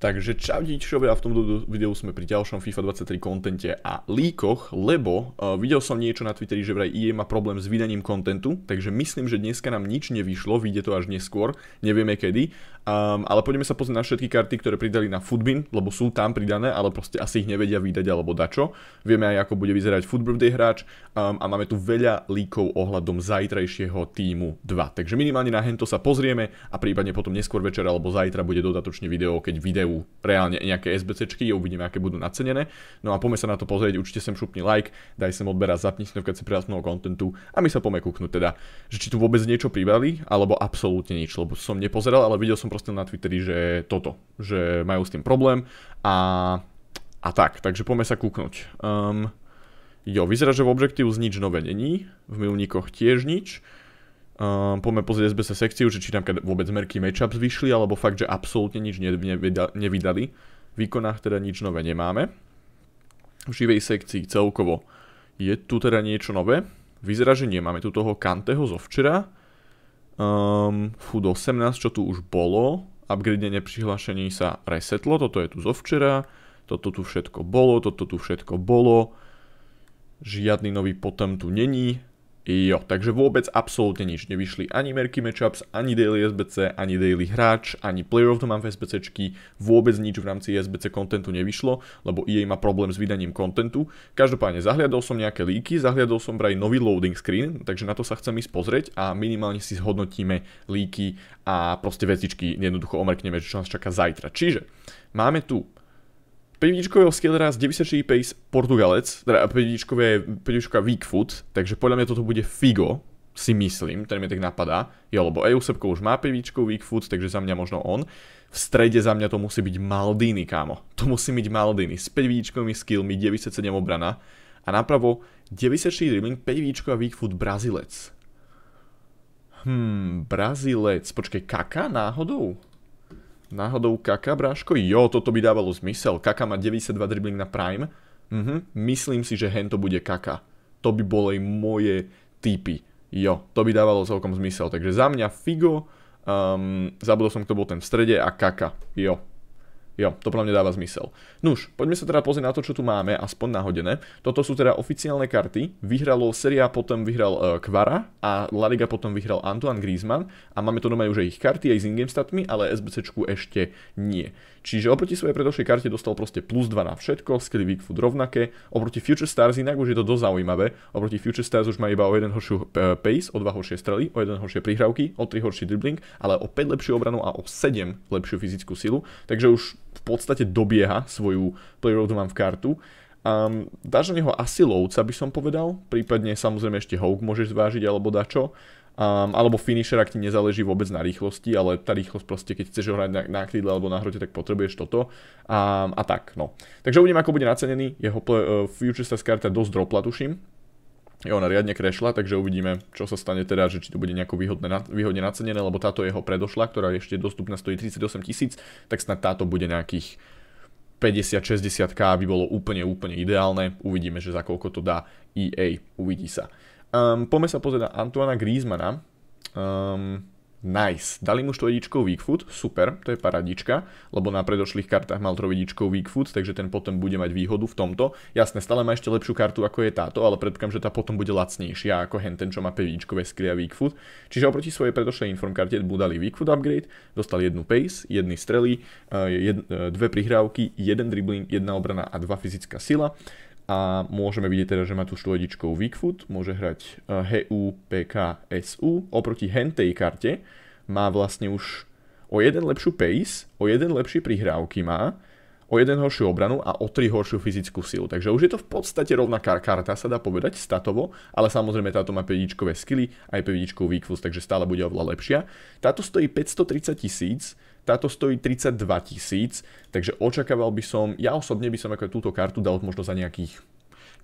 Takže čau a v tomto videu sme pri ďalšom FIFA 23 kontente a líkoch, lebo uh, videl som niečo na Twitteri, že vraj EA má problém s vydaním kontentu, takže myslím, že dneska nám nič nevyšlo, vyjde to až neskôr, nevieme kedy, um, ale poďme sa pozrieť na všetky karty, ktoré pridali na Footbin, lebo sú tam pridané, ale proste asi ich nevedia vydať alebo dačo. Vieme aj, ako bude vyzerať Footbirthday hráč um, a máme tu veľa líkov ohľadom zajtrajšieho týmu 2. Takže minimálne na hento sa pozrieme a prípadne potom neskôr večer alebo zajtra bude dodatočne video, keď videu majú reálne nejaké SBCčky, uvidíme, aké budú nacenené. No a poďme sa na to pozrieť, určite sem šupni like, daj sem odber a zapni si to, keď si prihlas mnoho kontentu a my sa poďme kúknuť teda, že či tu vôbec niečo pribali, alebo absolútne nič, lebo som nepozeral, ale videl som proste na Twitteri, že toto, že majú s tým problém a, a tak, takže poďme sa kúknúť. Um, jo, vyzerá, že v Objective nič nové není, v milníkoch tiež nič, Ehm, poďme pozrieť SBC sekciu, že či tam vôbec merky matchups vyšli, alebo fakt, že absolútne nič nevydali. V výkonách teda nič nové nemáme. V živej sekcii celkovo je tu teda niečo nové. Vyzerá, že nemáme tu toho Kanteho zo včera. Um, Food 18, čo tu už bolo. Upgradenie prihlášení sa resetlo, toto je tu zo včera. Toto tu všetko bolo, toto tu všetko bolo. Žiadny nový potom tu není Jo, takže vôbec absolútne nič. Nevyšli ani merky matchups, ani daily SBC, ani daily hráč, ani player of the month SBCčky, vôbec nič v rámci SBC kontentu nevyšlo, lebo EA má problém s vydaním kontentu. Každopádne zahliadol som nejaké líky, zahliadol som braj nový loading screen, takže na to sa chcem ísť pozrieť a minimálne si zhodnotíme líky a proste vecičky, jednoducho omrkneme, čo nás čaká zajtra. Čiže máme tu 5 je z 96 pace Portugalec, teda 5 je foot, takže podľa mňa toto bude Figo, si myslím, ten mi tak napadá. Jo, lebo Eusebko už má 5 foot, takže za mňa možno on. V strede za mňa to musí byť Maldini, kámo. To musí byť Maldini s 5 skillmi, 97 obrana a napravo 96 dribbling, 5 weak foot Brazilec. Hmm, Brazilec, počkej, Kaká náhodou? Náhodou Kaka, bráško? Jo, toto by dávalo zmysel. Kaka má 92 dribbling na Prime. Mhm. Myslím si, že hen to bude Kaka. To by boli moje typy. Jo, to by dávalo celkom zmysel. Takže za mňa Figo, um, zabudol som, kto bol ten v strede a Kaka. Jo, Jo, to pre mňa dáva zmysel. Nuž, poďme sa teda pozrieť na to, čo tu máme, aspoň nahodené. Toto sú teda oficiálne karty. Vyhralo Seria, potom vyhral e, Kvara a La Liga potom vyhral Antoine Griezmann a máme to doma už aj ich karty aj s in-game statmi, ale SBCčku ešte nie. Čiže oproti svojej predošej karte dostal proste plus 2 na všetko, skedy weak food rovnaké, oproti Future Stars inak už je to dosť zaujímavé, oproti Future Stars už má iba o jeden horšiu e, pace, o dva horšie strely, o jeden horšie prihrávky, o tri horší dribbling, ale o 5 lepšiu obranu a o 7 lepšiu fyzickú silu, takže už v podstate dobieha svoju Playroad One v kartu. Um, dáš na neho asi lovca by som povedal, prípadne samozrejme ešte Hawk môžeš zvážiť alebo dačo. Um, alebo finisher, ak ti nezáleží vôbec na rýchlosti, ale tá rýchlosť proste, keď chceš hrať na, na krídle alebo na hrote, tak potrebuješ toto. Um, a tak, no. Takže uvidím, ako bude nacenený. Jeho play, uh, Future Stars karta dosť dropla, tuším je ona riadne krešla, takže uvidíme, čo sa stane teda, že či to bude nejako výhodne, výhodne nacenené, lebo táto jeho predošla, ktorá je ešte dostupná, stojí 38 tisíc, tak snad táto bude nejakých 50-60k, aby bolo úplne, úplne ideálne. Uvidíme, že za koľko to dá EA, uvidí sa. Um, poďme sa pozrieť na Antoana Griezmana. Um, Nice. Dali mu štvedičkou weak foot, super, to je paradička, lebo na predošlých kartách mal trovedičkou weak foot, takže ten potom bude mať výhodu v tomto. Jasné, stále má ešte lepšiu kartu ako je táto, ale predpokladám, že tá potom bude lacnejšia ako hen ten, čo má 5 skry a weak foot. Čiže oproti svojej predošlej karte mu dali weak foot upgrade, dostal jednu pace, jedny strely, eh, jed, eh, dve prihrávky, jeden dribbling, jedna obrana a dva fyzická sila a môžeme vidieť teda, že má tu štôdičkou Weakfoot, môže hrať e, HU, e PK, SU. Oproti hentej karte má vlastne už o jeden lepšiu pace, o jeden lepší prihrávky má, o jeden horšiu obranu a o tri horšiu fyzickú silu. Takže už je to v podstate rovnaká karta, sa dá povedať, statovo, ale samozrejme táto má 5 skily, aj 5 weakfus, takže stále bude oveľa lepšia. Táto stojí 530 tisíc, táto stojí 32 tisíc, takže očakával by som, ja osobne by som ako túto kartu dal možno za nejakých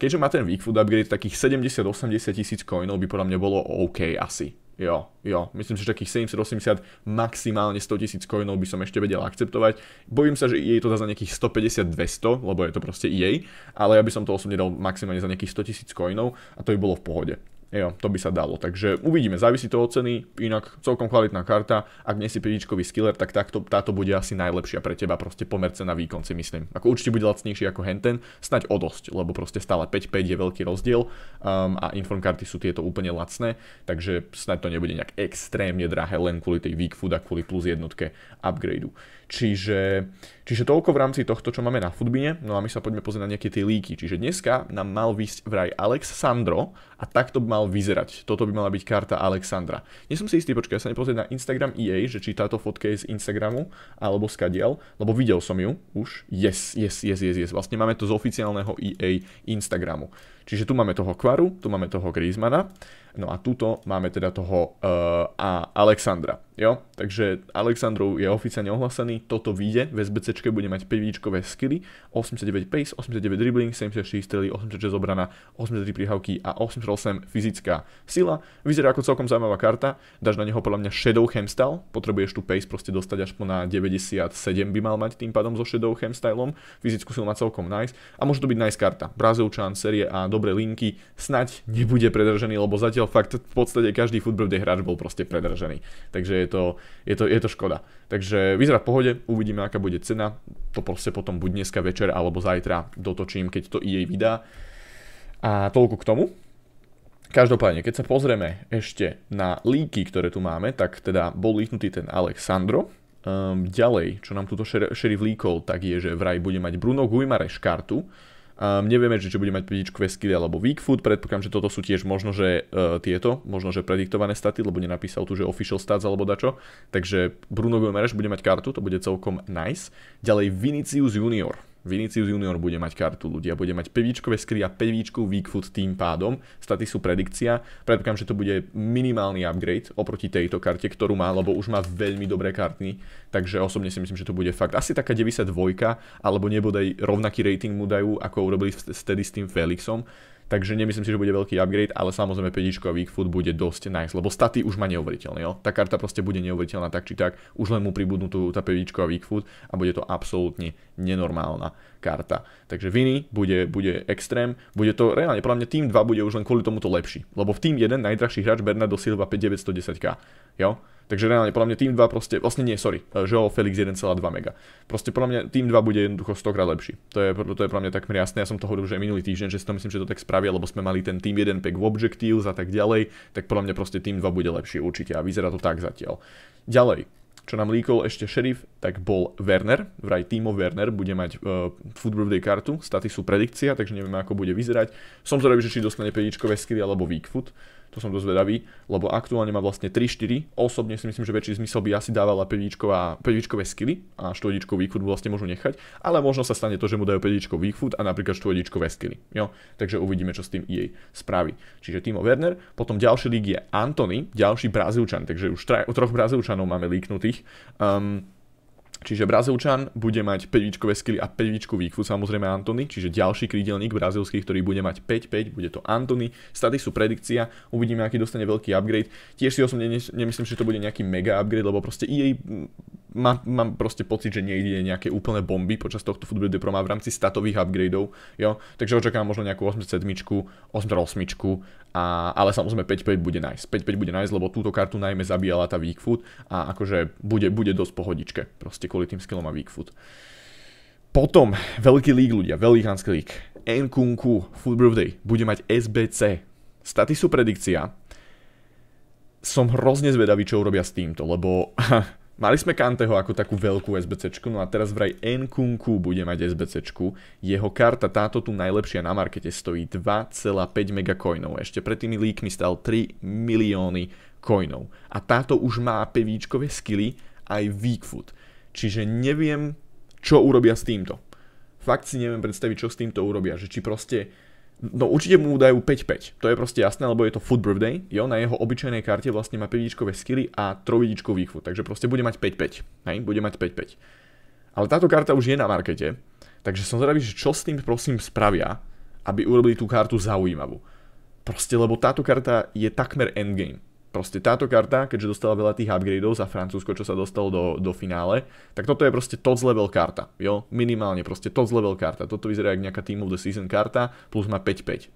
keďže má ten weak food upgrade, takých 70-80 tisíc coinov by podľa mňa bolo OK asi. Jo, jo, myslím si, že takých 780, maximálne 100 tisíc coinov by som ešte vedel akceptovať. Bojím sa, že jej to dá za nejakých 150-200, lebo je to proste jej, ale ja by som to osobne dal maximálne za nejakých 100 tisíc coinov a to by bolo v pohode. Jo, to by sa dalo. Takže uvidíme, závisí to od ceny, inak celkom kvalitná karta. Ak nie si pridičkový skiller, tak takto, táto bude asi najlepšia pre teba, proste pomerce na výkon si myslím. Ako určite bude lacnejší ako Henten, snať o dosť, lebo proste stále 5-5 je veľký rozdiel um, a karty sú tieto úplne lacné, takže snať to nebude nejak extrémne drahé len kvôli tej weak a kvôli plus jednotke upgradeu. Čiže, čiže toľko v rámci tohto, čo máme na futbine, no a my sa poďme pozrieť na nejaké tie líky. Čiže dneska nám mal výsť vraj Alex Sandro a takto by mal vyzerať. Toto by mala byť karta Alexandra. Nie som si istý, počkaj, ja sa nepozrieť na Instagram EA, že či táto fotka je z Instagramu alebo z kadiel, lebo videl som ju už. Yes, yes, yes, yes, yes. Vlastne máme to z oficiálneho EA Instagramu. Čiže tu máme toho Kvaru, tu máme toho Griezmana, no a tuto máme teda toho uh, a Alexandra. Jo, takže Alexandrov je oficiálne ohlásený, toto vyjde, v SBC bude mať 5 výčkové skily, 89 pace, 89 dribbling, 76, strely, 86 obrana, 83 prihavky a 88 fyzická sila. Vyzerá ako celkom zaujímavá karta, dáš na neho podľa mňa Shadow Hemstyle, potrebuješ tu pace proste dostať až po na 97 by mal mať tým pádom so Shadow Hemstylom, fyzickú silu má celkom nice a môže to byť nice karta. Brazilčan, série A, dobré linky, snaď nebude predržený, lebo zatiaľ fakt v podstate každý football hráč bol proste predržený. Takže je to, je to, je to škoda. Takže vyzerá v pohode, uvidíme aká bude cena, to proste potom buď dneska večer alebo zajtra dotočím, keď to jej vydá. A toľko k tomu. Každopádne, keď sa pozrieme ešte na líky, ktoré tu máme, tak teda bol líknutý ten Alexandro, Um, ďalej, čo nám tuto šerif líkol, tak je, že vraj bude mať Bruno Guimareš kartu, Um, nevieme, že či bude mať Quest Kill alebo weak food, predpokladám, že toto sú tiež možno, že uh, tieto, možno, že prediktované staty, lebo nenapísal tu, že official stats alebo dačo. Takže Bruno Gomereš bude mať kartu, to bude celkom nice. Ďalej Vinicius Junior. Vinicius Junior bude mať kartu ľudia, bude mať pevíčkové skry a pevíčku foot tým pádom. Staty sú predikcia. Predpokladám, že to bude minimálny upgrade oproti tejto karte, ktorú má, lebo už má veľmi dobré karty. Takže osobne si myslím, že to bude fakt asi taká 92, alebo nebodaj rovnaký rating mu dajú, ako urobili vtedy s tým Felixom. Takže nemyslím si, že bude veľký upgrade, ale samozrejme 5 a foot bude dosť nice, lebo staty už má neuveriteľné, jo. Tá karta proste bude neuveriteľná tak či tak, už len mu pribudnú tú tá 5 a foot a bude to absolútne nenormálna karta. Takže Viny bude, bude extrém, bude to reálne, podľa mňa tým 2 bude už len kvôli tomuto lepší, lebo v tým 1 najdrahší hráč Bernardo Silva 5910k, jo Takže reálne, podľa mňa Team 2 proste, vlastne nie, sorry, eh, o Felix 1,2 mega. Proste podľa mňa Team 2 bude jednoducho 100 krát lepší. To je, to je podľa mňa takmer jasné. Ja som to hovoril už aj minulý týždeň, že si to myslím, že to tak spravia, lebo sme mali ten Team 1 pack v Objectives a tak ďalej, tak podľa mňa proste Team 2 bude lepší určite a vyzerá to tak zatiaľ. Ďalej, čo nám líkol ešte šerif, tak bol Werner, vraj Timo Werner bude mať uh, Food Birthday kartu, staty sú predikcia, takže nevieme ako bude vyzerať. Som zrovna, že či dostane pedičkové skry alebo Weak Food to som dosť vedavý, lebo aktuálne má vlastne 3-4, osobne si myslím, že väčší zmysel by asi dávala 5 skily a 4 východ vlastne môžu nechať, ale možno sa stane to, že mu dajú 5 východ a napríklad 4 skily, jo, takže uvidíme, čo s tým jej spraví. Čiže Timo Werner, potom ďalší lík je Antony, ďalší Brazílčan, takže už troch Brazílčanov máme líknutých. Um, Čiže Brazilčan bude mať 5 výčkové skily a 5 výčkový výkvu, samozrejme Antony, čiže ďalší krídelník brazilský, ktorý bude mať 5-5, bude to Antony. Staty sú predikcia, uvidíme, aký dostane veľký upgrade. Tiež si osobne nemyslím, že to bude nejaký mega upgrade, lebo proste jej mám, mám proste pocit, že nejde nejaké úplné bomby počas tohto Football Pro má v rámci statových upgradeov, jo. Takže očakávam možno nejakú 87, 88, a, ale samozrejme 5-5 bude nice. 5-5 bude nice, lebo túto kartu najmä zabíjala tá Weak Food a akože bude, bude dosť pohodičke. Proste proste kvôli tým skillom a weak foot. Potom, veľký lík ľudia, hanský lík. Nkunku, Food Birthday, bude mať SBC. Staty sú predikcia. Som hrozne zvedavý, čo urobia s týmto, lebo mali sme Kanteho ako takú veľkú SBCčku, no a teraz vraj Nkunku bude mať SBCčku. Jeho karta, táto tu najlepšia na markete, stojí 2,5 megacoinov. Ešte pred tými líkmi stal 3 milióny coinov. A táto už má pevíčkové skily aj foot. Čiže neviem, čo urobia s týmto. Fakt si neviem predstaviť, čo s týmto urobia. Že či proste... No určite mu dajú 5-5. To je proste jasné, lebo je to Food Birthday. Jo, na jeho obyčajnej karte vlastne má 5-dičkové skily a 3-dičkový východ. Takže proste bude mať 5-5. Hej, bude mať 5-5. Ale táto karta už je na markete. Takže som zrebi, že čo s tým prosím spravia, aby urobili tú kartu zaujímavú. Proste, lebo táto karta je takmer endgame proste táto karta, keďže dostala veľa tých upgradeov za Francúzsko, čo sa dostalo do, do finále, tak toto je proste top level karta, jo? Minimálne proste top level karta. Toto vyzerá ako nejaká Team of the Season karta, plus má 5-5.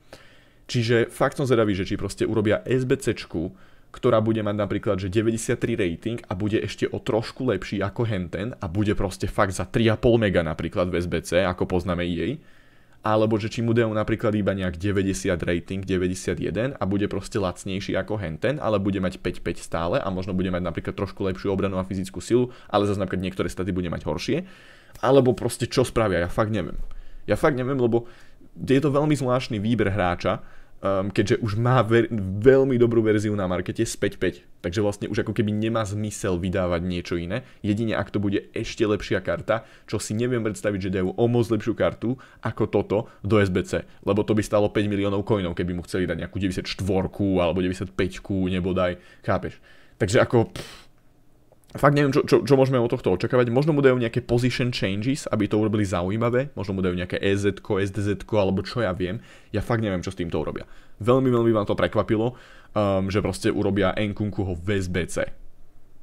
Čiže fakt som zvedavý, že či proste urobia SBCčku, ktorá bude mať napríklad že 93 rating a bude ešte o trošku lepší ako Henten a bude proste fakt za 3,5 mega napríklad v SBC, ako poznáme jej alebo že či mu dajú napríklad iba nejak 90 rating, 91 a bude proste lacnejší ako henten, ale bude mať 5-5 stále a možno bude mať napríklad trošku lepšiu obranu a fyzickú silu, ale zase napríklad niektoré staty bude mať horšie. Alebo proste čo spravia, ja fakt neviem. Ja fakt neviem, lebo je to veľmi zvláštny výber hráča, um, keďže už má ver- veľmi dobrú verziu na markete z 5.5, takže vlastne už ako keby nemá zmysel vydávať niečo iné, jedine ak to bude ešte lepšia karta, čo si neviem predstaviť, že dajú o moc lepšiu kartu ako toto do SBC, lebo to by stalo 5 miliónov coinov, keby mu chceli dať nejakú 94 alebo 95 nebodaj, chápeš? Takže ako... Pff, fakt neviem, čo, čo, čo môžeme od tohto očakávať. Možno mu dajú nejaké position changes, aby to urobili zaujímavé. Možno mu dajú nejaké EZ, SDZ, alebo čo ja viem. Ja fakt neviem, čo s týmto urobia. Veľmi, veľmi vám to prekvapilo, um, že proste urobia Nkunku ho v SBC,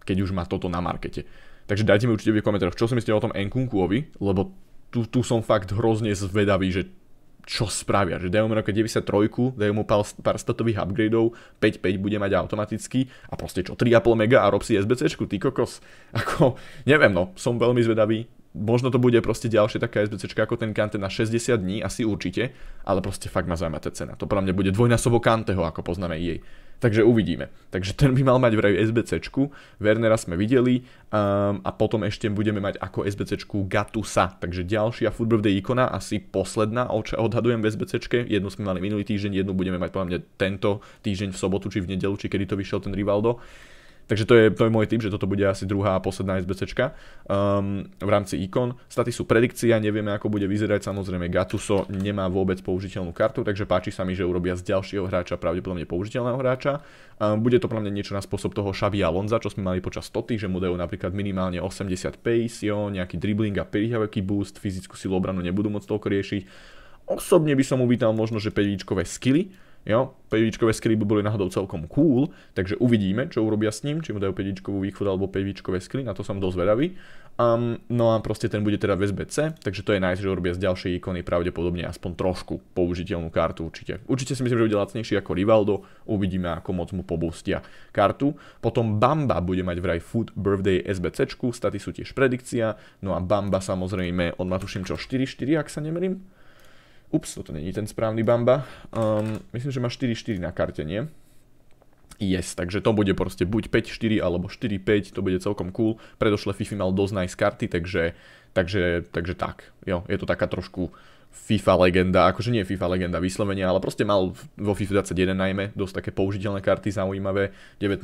keď už má toto na markete. Takže dajte mi určite v komentároch, čo si myslíte o tom Nkunkuovi, lebo tu, tu som fakt hrozne zvedavý, že čo spravia. Že dajú mu roka 93, dajú mu pár, pár statových upgradeov, 5.5 bude mať automaticky a proste čo, 3,5 mega a rob si SBCčku, ty kokos. Ako, neviem no, som veľmi zvedavý, možno to bude proste ďalšie taká SBC ako ten Kante na 60 dní, asi určite, ale proste fakt ma zaujíma tá cena. To pre mňa bude dvojnásobo Kanteho, ako poznáme jej. Takže uvidíme. Takže ten by mal mať vraj SBC. Wernera sme videli um, a potom ešte budeme mať ako SBC Gatusa. Takže ďalšia Football Day ikona, asi posledná, odhadujem v SBC. Jednu sme mali minulý týždeň, jednu budeme mať podľa mňa tento týždeň v sobotu či v nedelu, či kedy to vyšiel ten Rivaldo. Takže to je, to je môj tip, že toto bude asi druhá a posledná SBCčka um, ehm, v rámci ikon. Staty sú predikcia, nevieme ako bude vyzerať, samozrejme Gatuso nemá vôbec použiteľnú kartu, takže páči sa mi, že urobia z ďalšieho hráča pravdepodobne použiteľného hráča. Um, bude to pre mňa niečo na spôsob toho Xavi Alonza, čo sme mali počas Toty, že mu dajú napríklad minimálne 80 pace, jo, nejaký dribbling a perihaveký boost, fyzickú silu obranu nebudú môcť toľko riešiť. Osobne by som uvítal možno, že 5 skily, Jo? Pevičkové skry by boli náhodou celkom cool, takže uvidíme, čo urobia s ním, či mu dajú pevičkovú východ alebo pevičkové skry, na to som dosť vedavý. Um, no a proste ten bude teda v SBC, takže to je nice, že urobia z ďalšej ikony pravdepodobne aspoň trošku použiteľnú kartu určite. Určite si myslím, že bude lacnejší ako Rivaldo, uvidíme ako moc mu pobustia kartu. Potom Bamba bude mať vraj Food Birthday SBC, staty sú tiež predikcia, no a Bamba samozrejme, on má tuším čo 4-4, ak sa nemerím. Ups, toto není ten správny bamba. Um, myslím, že má 4-4 na karte, nie? Yes, takže to bude proste buď 5-4 alebo 4-5, to bude celkom cool. Predošle Fifi mal dosť nice karty, takže, takže, takže tak. Jo, je to taká trošku FIFA legenda, akože nie FIFA legenda vyslovenia, ale proste mal vo FIFA 21 najmä dosť také použiteľné karty zaujímavé, 19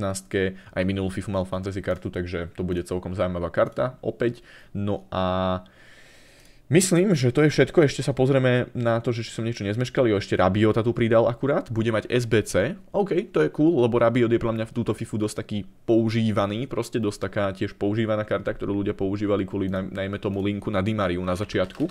aj minulú FIFA mal fantasy kartu, takže to bude celkom zaujímavá karta opäť. No a Myslím, že to je všetko. Ešte sa pozrieme na to, že či som niečo nezmeškal. Jo, ešte Rabiota tu pridal akurát. Bude mať SBC. OK, to je cool, lebo Rabiot je pre mňa v túto FIFU dosť taký používaný. Proste dosť taká tiež používaná karta, ktorú ľudia používali kvôli najmä tomu linku na Dimariu na začiatku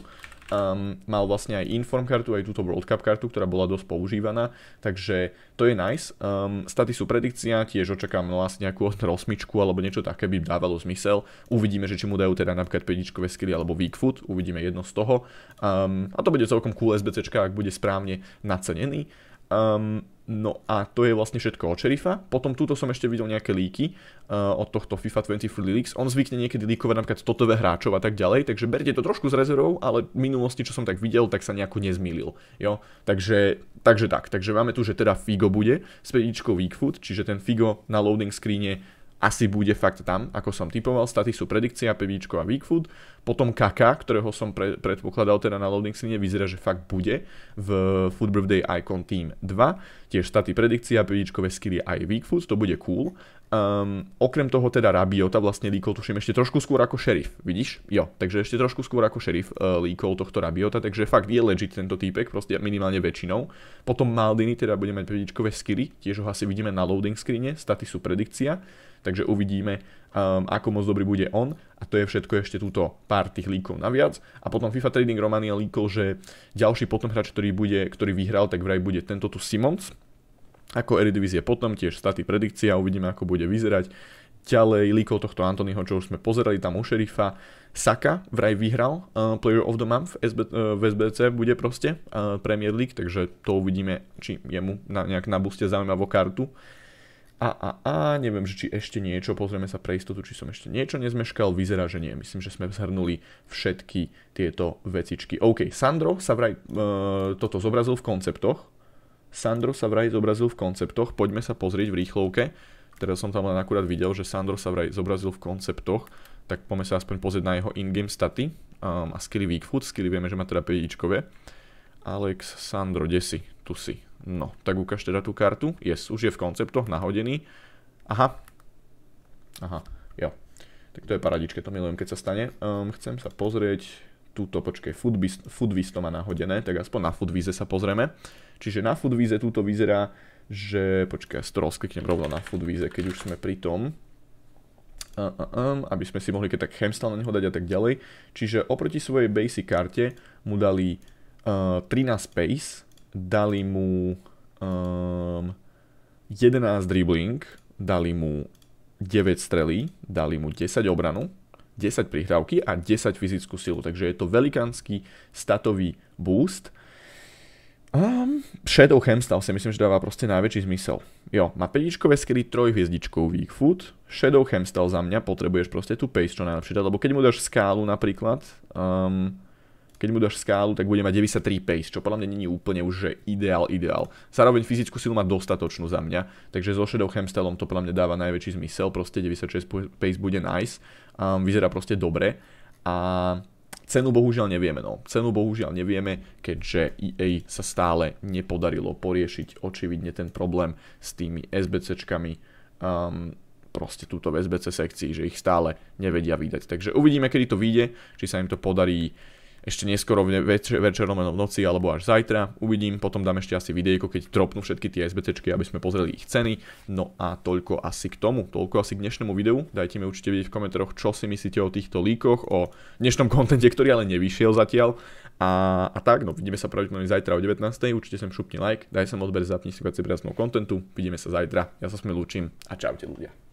um, mal vlastne aj Inform kartu, aj túto World Cup kartu, ktorá bola dosť používaná, takže to je nice. Um, staty sú predikcia, tiež no asi vlastne nejakú osmičku alebo niečo také by dávalo zmysel. Uvidíme, že či mu dajú teda napríklad 5 skily alebo weak foot, uvidíme jedno z toho. Um, a to bude celkom cool SBC, ak bude správne nacenený. Um, No a to je vlastne všetko od šerifa. Potom túto som ešte videl nejaké líky uh, od tohto FIFA 23 Leaks. On zvykne niekedy líkovať napríklad totové hráčov a tak ďalej, takže berte to trošku s rezervou, ale v minulosti, čo som tak videl, tak sa nejako nezmýlil. Jo? Takže, takže tak, takže máme tu, že teda Figo bude s pedičkou Weakfoot, čiže ten Figo na loading screene asi bude fakt tam, ako som typoval. Staty sú predikcia, pevíčko a weak food. Potom Kaka, ktorého som pre, predpokladal teda na loading scene, vyzerá, že fakt bude v Food Birthday Icon Team 2. Tiež staty predikcia, PVčkové skilly aj weak food, to bude cool. Um, okrem toho teda Rabiota vlastne líkol tuším ešte trošku skôr ako šerif, vidíš? Jo, takže ešte trošku skôr ako šerif uh, e, líkol tohto Rabiota, takže fakt je legit tento týpek, proste minimálne väčšinou. Potom Maldiny teda bude mať PVčkové skilly, tiež ho asi vidíme na loading screene, staty sú predikcia takže uvidíme, um, ako moc dobrý bude on a to je všetko ešte túto pár tých líkov naviac a potom FIFA Trading Romania líkol, že ďalší potom hráč, ktorý, bude, ktorý vyhral, tak vraj bude tento tu Simons ako Eredivizie potom, tiež staty predikcia, uvidíme ako bude vyzerať. Ďalej líkol tohto Antonyho, čo už sme pozerali tam u šerifa. Saka vraj vyhral uh, Player of the Month SB, uh, v SBC, bude proste uh, Premier League, takže to uvidíme, či jemu na, nejak na buste zaujímavú kartu a, a, a, neviem, že či ešte niečo, pozrieme sa pre istotu, či som ešte niečo nezmeškal, vyzerá, že nie, myslím, že sme zhrnuli všetky tieto vecičky. OK, Sandro sa vraj e, toto zobrazil v konceptoch, Sandro sa vraj zobrazil v konceptoch, poďme sa pozrieť v rýchlovke, teraz som tam len akurát videl, že Sandro sa vraj zobrazil v konceptoch, tak poďme sa aspoň pozrieť na jeho in-game staty um, a skilly weak food, skilly vieme, že má teda 5 ale Alex Sandro, kde si? Tu si, No, tak ukáž teda tú kartu. Yes, už je v konceptoch nahodený. Aha. Aha, jo. Tak to je paradičke, to milujem, keď sa stane. Um, chcem sa pozrieť túto, počkej, Foodviz to má nahodené, tak aspoň na Foodvize sa pozrieme. Čiže na Foodvize túto vyzerá, že, počkaj, ja scrollskliknem rovno na Foodvize, keď už sme pri tom. Uh, uh, um, aby sme si mohli keď tak chemstal na neho dať a tak ďalej. Čiže oproti svojej basic karte mu dali uh, 13 space, dali mu um, ehm, 11 dribbling, dali mu 9 strely, dali mu 10 obranu, 10 prihrávky a 10 fyzickú silu. Takže je to velikánsky statový boost. um, ehm, Shadow Hamstav si myslím, že dáva proste najväčší zmysel. Jo, má 5 skry, 3 hviezdičkov weak foot. Shadow Hamstav za mňa potrebuješ proste tú pace čo najlepšie dať, lebo keď mu dáš skálu napríklad, um, keď mu dáš skálu, tak bude mať 93 pace, čo podľa mňa není úplne už že ideál, ideál. Zároveň fyzickú silu má dostatočnú za mňa, takže so Shadow Hamstelom to podľa mňa dáva najväčší zmysel, proste 96 pace bude nice, um, vyzerá proste dobre a Cenu bohužiaľ nevieme, no. Cenu bohužiaľ nevieme, keďže EA sa stále nepodarilo poriešiť očividne ten problém s tými SBCčkami, um, proste túto v SBC sekcii, že ich stále nevedia vydať. Takže uvidíme, kedy to vyjde, či sa im to podarí ešte neskoro večer, večer v noci alebo až zajtra. Uvidím, potom dám ešte asi videjko, keď dropnú všetky tie SBCčky, aby sme pozreli ich ceny. No a toľko asi k tomu, toľko asi k dnešnému videu. Dajte mi určite vidieť v komentároch, čo si myslíte o týchto líkoch, o dnešnom kontente, ktorý ale nevyšiel zatiaľ. A, a tak, no vidíme sa pravdepodobne zajtra o 19. Určite sem šupni like, daj sem odber, zapni si viacej kontentu. Vidíme sa zajtra. Ja sa s lúčim a čaute ľudia.